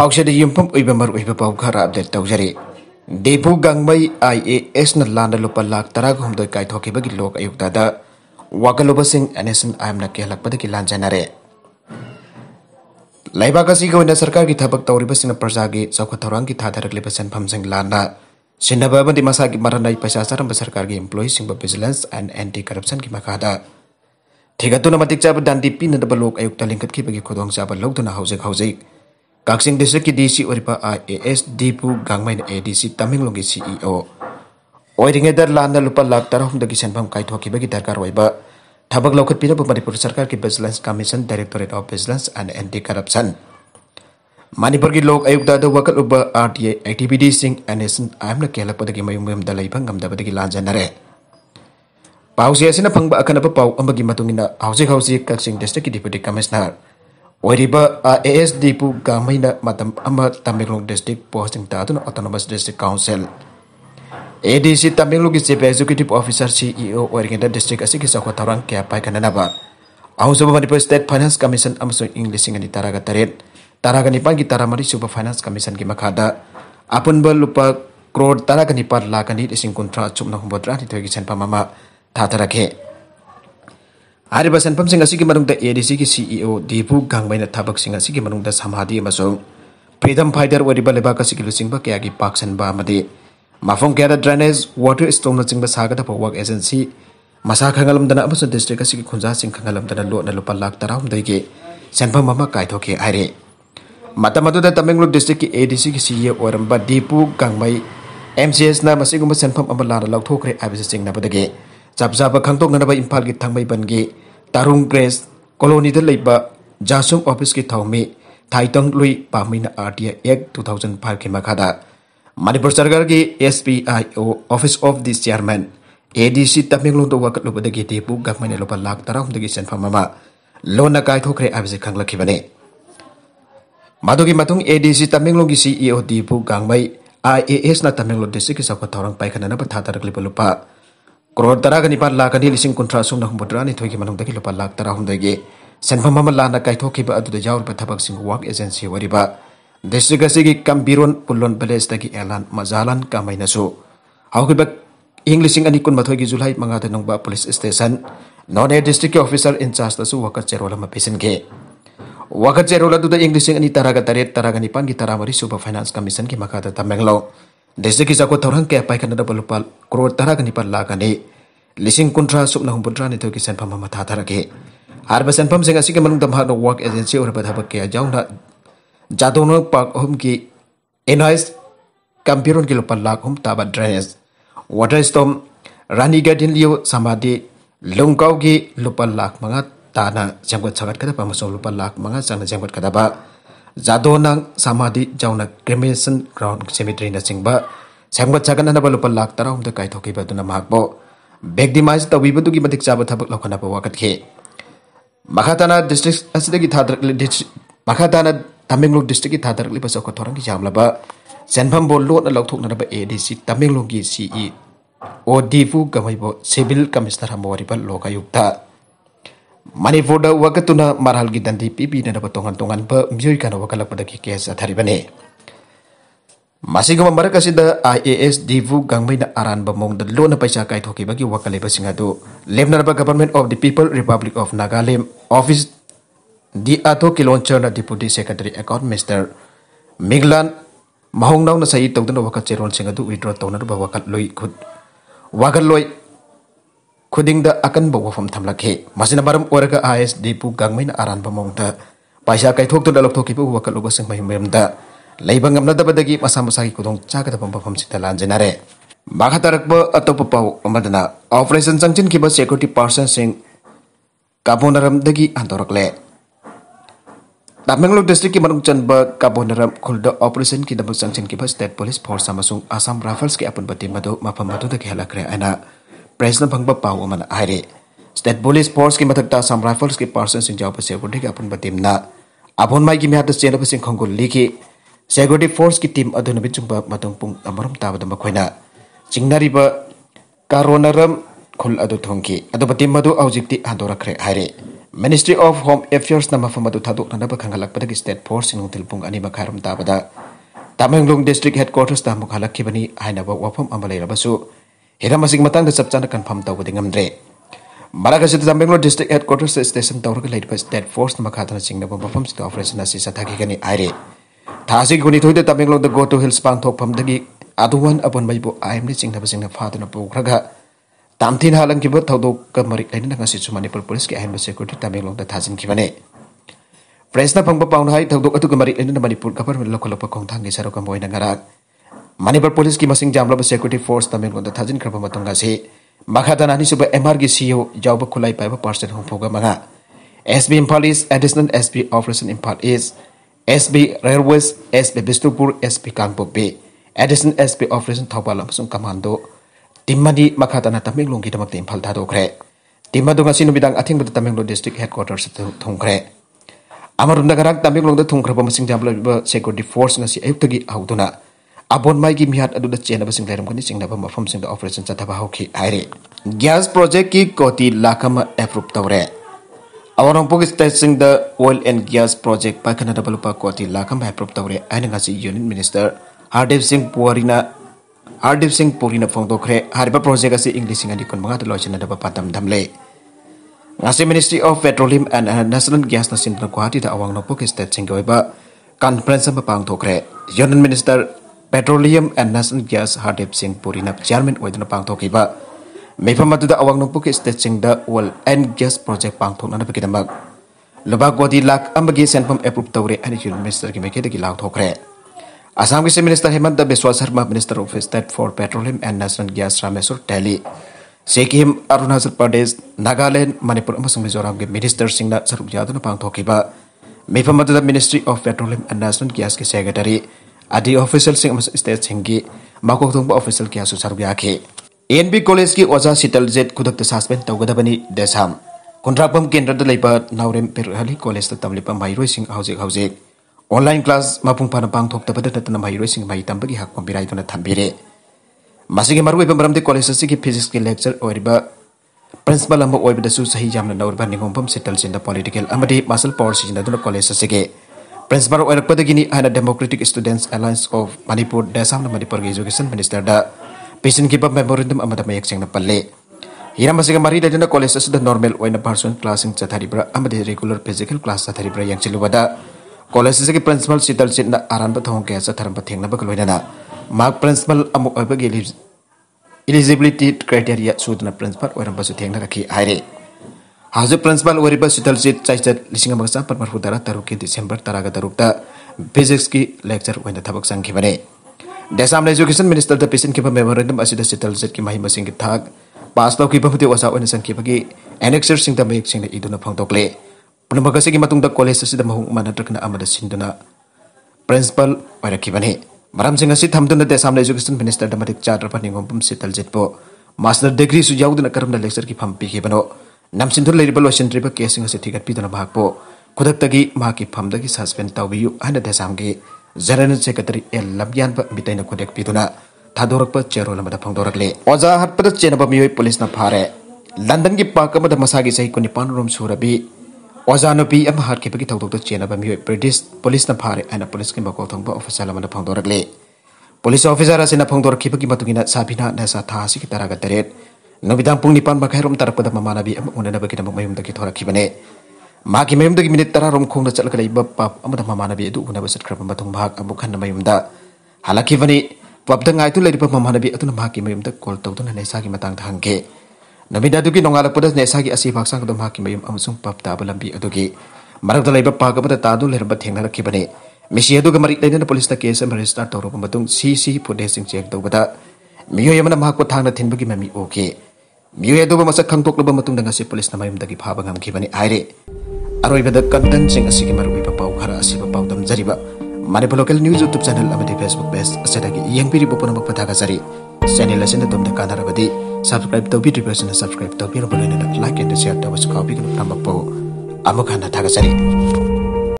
Pauksari yumpam uibamar uibabau gara update Depu jari. Debu gangbai IAS na landa lupa lak tarak humdoi kai toki bagi lok Da, dada. Wakaloba sing anesan ayam na kehalak pada janare. Laiba kasi ga wenda serka kita bak tau riba sing na persagi so kotorang kita tarak liba sen pam sing landa. Sinda baban di masa gimana nai pasha saran besar kargi employee sing vigilance and anti corruption gimana kada. Tiga tuh nama tiga dan DP nanti belok ayuk talingkat ki bagi kodong siapa lok tuh na hausik hausik. Kaksing desa ki DC oripa IAS e Dipu gangmain ADC e longi CEO. Oi ringe dar lana lupa lak tarahum dagi senbam kai toki bagi darkar waiba. Tabak lokat pina Manipur Sarkar ki Vigilance Commission Directorate of Business and Anti Corruption. Mani pergi lok ayuk dada wakat uba RTA activity sing anesan amna kelak padagi mayum mayum dalai bangam da padagi lanjan nare. Pau Pausi sina pangba akan apa pau ambagi matungina hausik hausik kaksing desa ki Deputy Commissioner. Wariba uh, ASD pu gamai na matam ama Tamenglong District Posting Tatun Autonomous District Council. ADC Tamenglong is Chief Executive Officer CEO Waringenda District asik sa tarang kya pai kanana ba. Ahong sa Manipur State Finance Commission amso English ngani taraga tarit. Taraga ni pangi taramari Super Finance Commission gi Makada. Apun ba lupa crore taraga ni par ni ising kontra na humbodra ni thegi sen pamama tatarake. Ari basan pam singa sigi marung ya, da ADC ki CEO Debu na tabak singa sigi marung da samadhi ya, masong. freedom fighter wari ba leba ka sigi lusing ba kya gi paksan ba madi mafong kya da drainage water storm na singba ba saga da work agency masa dana amasung district ka sigi khunja sing khangalam dana lo na lupa lak taram dai ge pam mama kai ke ari. mata matu da lu district ki ADC eh, ki CEO orang ba gang Gangbai MCS na masigum senpam amala lak thokre abisa sing na badage ꯆꯞ ꯆꯥꯕ ꯈꯪꯗꯣꯛꯅꯅꯕ ꯏꯝꯐꯥꯜꯒꯤ की ꯇꯥꯔꯨꯡ ꯒ꯭ꯔꯦꯁ ꯀꯣꯂꯣꯅꯤꯗ ꯂꯩꯕ ꯖꯥꯁꯨꯝ ꯑꯣꯐꯤꯁꯀꯤ ꯊꯧꯃꯤ थाइटंग लुई पामीन R T act two thousand five की मखाद मनपुर सरकार की S P I O office of the chairman A D C Tamenglong वाकलुबदगी डेपू गवर्नमेंट लुप लाख तरह सेंफम लोन कायथोखे है खाने मधुगी ए डी सी तमेंगलों की सी ई ओ डीपू गांगमई आई ए एस तमेंगलों डिस्ट्री की चौखट थौर पाखन थादरली लुप crore tara gani pan lakani lising kuntra sumna humbudrani thoigi manung dagi lupa lak tara humdagi senpham mama lana kai toki ba adu jaul pa thabak sing work agency wariba district asigi kambiron pullon palace elan mazalan kamaina su haukiba english sing ani kun mathogi julai manga de nongba police station non air district officer in charge tasu wakat cherola ma pisen ge wakat cherola du da english sing ani taraga taret tara ni pan gi taramari suba finance commission ki makata tamenglo district ki sako thorang ke pai kanada balupal crore tara ni pan ni lising kontra sup na humpuntra itu kisan pam pam tatara ke har basan pam sing asike manung tam hado work agency or bad habak ke ajaung na pak hum ki enois kampiron ki lupan lak hum tabat dress water storm rani garden liu samadi lungkau ki lupa lak manga tana jangkut sangat kada pam sup lupan lak manga sangat jangkut kada ba jadu nang samadi jauh na cremation ground cemetery na sing ba na jangan anda balu pelak terang untuk kaitoki batu nama agbo victimized the wibu duki matik jabu tabuk lokana pa ke. Makatana district asida ki tadar kli district makatana taming lok district ki tadar kli pasau ka torang ki jam laba. Sen pam bol lok na lok na laba e di si taming i. O di fu kamai bo sebil kamis tara mawari pa loka yuk ta. Mani fuda wakatuna marhal gi dan di pipi na laba tongan tongan pa miyoi kana wakalak pada ki kesa tari bane masih masiga da IAS divu gangmaina aranba mongda na paisa kaithokibagi na lemnarba government of the people republic of Nagalem office di atho na deputy secretary account mister Miglan mahong sa itong wakil wakat singa singadu withdraw tawnar ba wakat kud khud loy kuding da akan ba wafam Masih na baram oraga IAS dipu aran aranba da paisa kaithok to dalok thokibu wakat lobasang da laibang ngam nata badagi masa masa ki kudong caga tapa mpa pamsita lanjena re. Baka tarak ba atau papa umadana operation sang kibas kiba security person sing kabon naram dagi antorak le. Tapeng lo destri kiba nung ba kabon naram operation kida bang sang state police force sama sung asam rafals ki apun batin bado ma pamadu dagi halak re ana. Presiden bang papa umana aire. State police force kiba tak ta asam rafals ki person sing jawab security kapun batin na. Abon mai kimi hatas liki. Security ꯐꯣꯔꯁꯀꯤ team ꯑꯗꯨ ꯅꯨꯃꯤꯠ ꯆꯨꯞꯄ ꯃꯇꯨꯡ ꯄꯨꯡ ꯑꯃꯔꯣꯝ ꯇꯥꯕꯗ ꯃꯈꯣꯏꯅ ꯆꯤꯡꯅꯔꯤꯕ ꯀꯥꯔꯣꯅꯔꯝ ꯈꯨꯜ ꯑꯗꯨ ꯊꯣꯡꯈꯤ ꯑꯗꯨꯕꯨ ꯇꯤꯝ ꯑꯗꯨ ꯍꯧꯖꯤꯛꯇꯤ ꯍꯟꯗꯣꯔꯛꯈ꯭ꯔꯦ ꯍꯥꯏꯔꯦ ꯃꯤꯅꯤꯁꯇ꯭ꯔꯤ ꯑꯣꯐ ꯍꯣꯝ ꯑꯦꯐꯤꯌꯔꯁꯅ ꯃꯐꯝ ꯑꯗꯨ ꯊꯥꯗꯣꯛꯅꯅꯕ ꯈꯪꯍꯜꯂꯛꯄꯗꯒꯤ ꯁ꯭ꯇꯦꯠ ꯐꯣꯔꯁ ꯅꯨꯡꯊꯤꯜ ꯄꯨꯡ ꯑꯅꯤ ꯃꯈꯥꯏꯔꯣꯝ ꯇꯥꯕꯗ ꯇꯃꯦꯡꯂꯣꯡ ꯗꯤꯁꯇ꯭ꯔꯤꯛ ꯍꯦꯗꯀ꯭ꯋꯥꯔꯇꯔꯁꯇ ꯑꯃꯨꯛ ꯍꯜꯂꯛꯈꯤꯕꯅꯤ ꯍꯥꯏꯅꯕ ꯋꯥꯐꯝ ꯑꯃ ꯂꯩꯔꯕꯁꯨ ꯍꯤꯔꯝ ꯑꯁꯤꯒꯤ ꯃꯇꯥꯡꯗ ꯆꯞ ꯆꯥꯅ ꯀꯟꯐꯥꯔꯝ ꯇꯧꯕꯗꯤ ꯉꯝꯗ꯭ꯔꯦ ꯃꯔꯛ ꯑꯁꯤꯗ ꯇꯃꯦꯡꯂꯣꯡ ꯗꯤꯁꯇ꯭ꯔꯤꯛ ꯍꯦꯗꯀ꯭ꯋꯥꯔꯇꯔꯁꯇ ꯁ꯭ꯇꯦꯁꯟ ꯇꯧꯔꯒ ꯂꯩꯔꯤꯕ ꯁ꯭ꯇꯦꯠ ꯐꯣꯔꯁꯅ ꯃꯈꯥ ꯇꯥꯅ ꯆꯤꯡꯅꯕ ꯃꯐꯝꯁꯤꯗ ꯑꯣꯄꯔꯦꯁꯟ ꯑꯁꯤ ꯆꯠꯊꯈꯤꯒꯅꯤ ꯍꯥꯏꯔꯦ ꯊꯥꯁꯤꯒꯤ ꯀꯨꯟꯅꯤꯊꯣꯏꯗ ꯇꯃꯦꯡꯂꯣꯡꯗ ꯒꯣ ꯇꯨ ꯍꯤꯜꯁ ꯄꯥꯡꯊꯣꯛꯐꯝꯗꯒꯤ ꯑꯗꯨꯋꯥꯟ ꯑꯄꯨꯟꯕꯩꯕꯨ ꯑꯥꯏ ꯑꯦꯝꯅ ꯆꯤꯡꯅꯕꯁꯤꯡꯅ ꯐꯥꯗꯨꯅ ꯄꯨꯈ꯭ꯔꯒ ꯇꯥꯝꯊꯤꯟ ꯍꯥꯂꯪꯈꯤꯕ ꯊꯧꯗꯣꯛꯀ ꯃꯔꯤꯛ ꯂꯩꯅꯅ ꯉꯁꯤꯁꯨ ꯃꯅꯤꯄꯨꯔ ꯄꯨꯂꯤꯁꯀꯤ ꯑꯍꯦꯟꯕ ꯁꯦꯀ꯭ꯌꯨꯔꯤꯇꯤ ꯇꯃꯦꯡꯂꯣꯡꯗ ꯊꯥꯖꯤꯟꯈꯤꯕꯅꯤ ꯄ꯭ꯔꯦꯁꯅ ꯐꯪꯕ ꯄꯥꯎꯅ ꯍꯥꯏ ꯊꯧꯗꯣꯛ ꯑꯗꯨꯒ ꯃꯔꯤꯛ ꯂꯩꯅꯅ ꯃꯅꯤꯄꯨꯔ ꯒꯚꯔꯟꯃꯦꯟ ꯂꯧꯈꯠꯂꯛꯄ ꯈꯣꯡꯊꯥꯡꯒꯤ ꯁꯔꯨꯛ ꯑꯃ ꯑꯣꯏꯅ ꯉꯔꯥꯡ ꯃꯅꯤꯄꯨꯔ ꯄꯨꯂꯤꯁꯀꯤ ꯃꯁꯤꯡ ꯌꯥꯝꯂꯕ ꯁꯦꯀ꯭ꯌꯨꯔꯤꯇꯤ ꯐꯣꯔꯁ ꯇꯃꯦꯡꯂꯣꯡꯗ ꯊꯥꯖꯤꯟꯈ꯭ꯔꯕ ꯃꯇꯨꯡ ꯉꯁꯤ ꯃꯈꯥꯗꯅ ꯑꯅꯤꯁꯨꯕ ꯑꯦꯝ ꯑꯥꯔꯒꯤ ꯁꯤꯌꯣ ꯌꯥꯎꯕ ꯈꯨꯠꯂꯥꯏ ꯄꯥꯏꯕ ꯄꯥꯔꯁꯟ ꯍꯨꯝꯐꯨꯒ ꯃꯉꯥ S B Imphal east additional S P operation Imphal east SB SB SB SB Railways, Bistupur, Kangpo B, Edison SB railways SB Bishnupur SB Kangpokpi additional SB operation Thoubal commando team मखा तना तमेंगलोंगीदमक इम्फाल थादोखरे टीम नुमिदांग अथिंगबद तमेंगलों डिस्ट्रिक्ट हेडक्वार्टर्स थोंखरे अमरुमदा गरांग तमेंगलोंगदा थोंखरब मसिंग जाबलब security force ngasi ayuktagi auduna abon mai gi mihat adu da chen ba singlaram kani singna ba mafam singda operation cha thaba hokhi aire gas project ki koti lakama Approved tawre awarong pogis testing the oil and gas project pakana dapat lupa kuati lakam bahaya propta ure ngasih unit minister Hardeep Singh Puri na Hardeep Singh Puri na fong tokre hari bah project asih English ngadi kun mengat lojana dapat patam damle ngasih Ministry of Petroleum and National Gas nasin berkuati da awang no pogis testing gawe bah conference bah pang tokre unit minister Petroleum and National Gas Hardeep Singh Puri na chairman wajan pang dokre मेफमद अवा नुप की स्टेट वल and gas project की लुभा गोदी लाख सेंफम approve तौर एनर्जी मिनिस्टर की मेखेद की लाथोखे असम की chief minister Himanta Biswa Sarma minister of state for petroleum and natural gas Rameswar Delhi Sikkim Arunachal Pradesh Nagaland Manipur Mizoram के मिनिस्टर सरुक जादन पाथोब मेफम ministry of petroleum and natural gas की सेक्रेटरी आदि ऑफिसल स्टेट की मकोद ऑफिसल गैस सरुक एन बी कॉलेज की ओजा शीतल जेट खुदक सस्पेंड तौदबनी देसाम कुंद्रापम केन्द्र नौरम पेरहली कॉलेज तमिल मईरोग ऑनलाइन क्लास मफूंग पांथब मईरोग मई तब की हक पीरा थारे मरम कॉलेज की फिजिक्स की लेक्चर हो प्रिंसीपल सही नौब निगम Sheetal Singh political muscle power सिजन कॉलेज की प्रिंसीपल होगी democratic students of Manipur DESAM Manipur education minister minister ꯄꯤꯁꯤꯟꯈꯤꯕ ꯃꯦꯃꯣꯔꯦꯟꯗꯝ ꯑꯃꯗ ꯃꯌꯦꯛ ꯁꯦꯡꯅ ꯄꯜꯂꯤ ꯍꯤꯔꯝ ꯑꯁꯤꯒ ꯃꯔꯤ ꯂꯩꯅꯅ ꯀꯣꯂꯦꯖ ꯑꯁꯤꯗ ꯅꯣꯔꯃꯦꯜ ꯑꯣꯏꯅ ꯄꯥꯔꯁꯣꯅꯦꯜ ꯀ꯭ꯂꯥꯁꯁꯤꯡ ꯆꯠꯊꯔꯤꯕ꯭ꯔꯥ ꯑꯃꯗꯤ ꯔꯤꯒꯨꯂꯔ ꯐꯤꯖꯤꯀꯦꯜ ꯀ꯭ꯂꯥꯁ ꯆꯠꯊꯔꯤꯕ꯭ꯔꯥ ꯌꯦꯡꯁꯤꯜꯂꯨꯕꯗ ꯀꯣꯂꯦꯖ ꯑꯁꯤꯒꯤ ꯄ꯭ꯔꯤꯟꯁꯤꯄꯥꯜ ꯁꯤꯇꯜ ꯁꯤꯠꯅ ꯑꯔꯥꯟꯕ ꯊꯧꯑꯣꯡ ꯀꯌꯥ ꯆꯠꯊꯔꯝꯕ ꯊꯦꯡꯅꯕꯒ ꯂꯣꯏꯅꯅ ꯃꯍꯥꯛ ꯄ꯭ꯔꯤꯟꯁꯤꯄꯥꯜ ꯑꯃꯨꯛ ꯑꯣꯏꯕꯒꯤ eligibility criteria sudna principal oiram basu thengna rakhi haire haju principal ori bas sital sit chai chat lisinga mag sa par marhu dara taru ki december taraga darukta physics ki lecture oinda thabak sanghi bane DESAM education minister पीसन memorandum सेटल जेट की मही मसिंग थाक पास तौर मुद्दे ओसा संगीब की एनेक्सर मैं इन फादले पुनमगद कॉलेज महू मनाद्रकना प्रिंसीपल होने मराम देसाम एजुकेशन मिनिस्टर मदद चाद्रब निम सेटल जेटो मास्टर डिग्री सुरम लेक्चर की फम पीबनो नमसीब लोसीब केसगत खुदक फम्द की फम सस्पेंड तौर हैसाम की zarana secretary el labian pa mitai na kodek pituna tadorak pa chero na mada le oza hat pa chena pa miwe polis na phare. london gi pa kama masagi sai kuni pan bi oza no bi am hat kepa gi tau tau chena miwe british polis na phare. ana polis kin ba ko thong ba officer la mada le polis officer asina pang dorak kepa gi matungi na sabina na sa tha si kitara ga teret Nabi tampung nipan bakai rom tarap mamana bi am undana bagi nama mayum thora kibane. ꯃꯍꯥꯛꯀꯤ ꯃꯌꯨꯝꯗꯒꯤ ꯃꯤꯅꯤꯠ ꯇꯔꯥꯔꯣꯝ ꯈꯣꯡꯅ ꯆꯠꯂꯒ ꯂꯩꯕ ꯄꯕ ꯑꯃꯗ ꯃꯃꯥꯟꯅꯕꯤ ꯑꯗꯨ ꯎꯅꯕ ꯆꯠꯈ꯭ꯔꯕ ꯃꯇꯨꯡ ꯃꯍꯥꯛ ꯑꯃꯨꯛ ꯍꯟꯅ ꯃꯌꯨꯝꯗ ꯍꯜꯂꯛꯈꯤꯕꯅꯤ ꯄꯕꯇ ꯉꯥꯏꯗꯨ ꯂꯩꯔꯤꯕ ꯃꯃꯥꯟꯅꯕꯤ ꯑꯗꯨꯅ ꯃꯍꯥꯛꯀꯤ ꯃꯌꯨꯝꯗ ꯀꯣꯜ ꯇꯧꯗꯨꯅ ꯅꯦꯁꯥꯒꯤ ꯃꯇꯥꯡꯗ ꯍꯪꯈꯤ ꯅꯨꯃꯤꯠ ꯑꯗꯨꯒꯤ ꯅꯣꯡꯉꯥꯜꯂꯛꯄꯗ ꯅꯦꯁꯥꯒꯤ ꯑꯁꯤꯕ ꯍꯛꯆꯥꯡ ꯑꯗꯨ ꯃꯍꯥꯛꯀꯤ ꯃꯌꯨꯝ ꯑꯃꯁꯨꯡ ꯄꯕ ꯇꯥꯕ ꯂꯝꯕꯤ ꯑꯗꯨꯒꯤ ꯃꯔꯛꯇ ꯂꯩꯕ ꯄꯥꯛ ꯑꯃꯗ ꯇꯥꯗꯨ ꯂꯩꯔꯝꯕ ꯊꯦꯡꯅꯔꯛꯈꯤꯕꯅꯤ ꯃꯤꯁꯤ ꯑꯗꯨꯒ ꯃꯔꯤꯛ ꯂꯩꯅꯅ ꯄꯨꯂꯤꯁꯅ ꯀꯦꯁ ꯑꯃ ꯔꯦꯖꯤꯁꯇꯥꯔ ꯇꯧꯔꯕ ꯃꯇꯨꯡ ꯁꯤ ꯁꯤ ꯐꯨꯇꯦꯖꯁꯤꯡ ꯆꯦꯛ ꯇꯧꯕꯗ ꯃꯤꯑꯣꯏ ꯑꯃꯅ ꯃꯍꯥꯛꯄꯨ ꯊꯥꯡꯅ ꯊꯤꯟꯕꯒꯤ ꯃꯃꯤ ꯎꯈꯤ ꯃꯤꯑꯣꯏ ꯑꯗꯨꯕꯨ ꯃꯁꯛ ꯈꯪꯗꯣꯛꯂꯕ ꯃꯇꯨꯡꯗ ꯉꯁꯤ ꯄꯨꯂꯤꯁꯅ ꯃꯌꯨꯝꯗꯒꯤ ꯐꯥꯕ ꯉꯝꯈꯤꯕꯅꯤ ꯍꯥꯏꯔꯦ अरैबद कंटेंट सिंह असी की मरुई पाउ Manipur local news YouTube channel Facebook page असेदागी यंगपिरि पुपन बक पथागा जरि चैनल असेन दम सब्सक्राइब तो सब्सक्राइब तो लाइक एंड शेयर तो बस कॉपी कन नंबर पाउ अमुखाना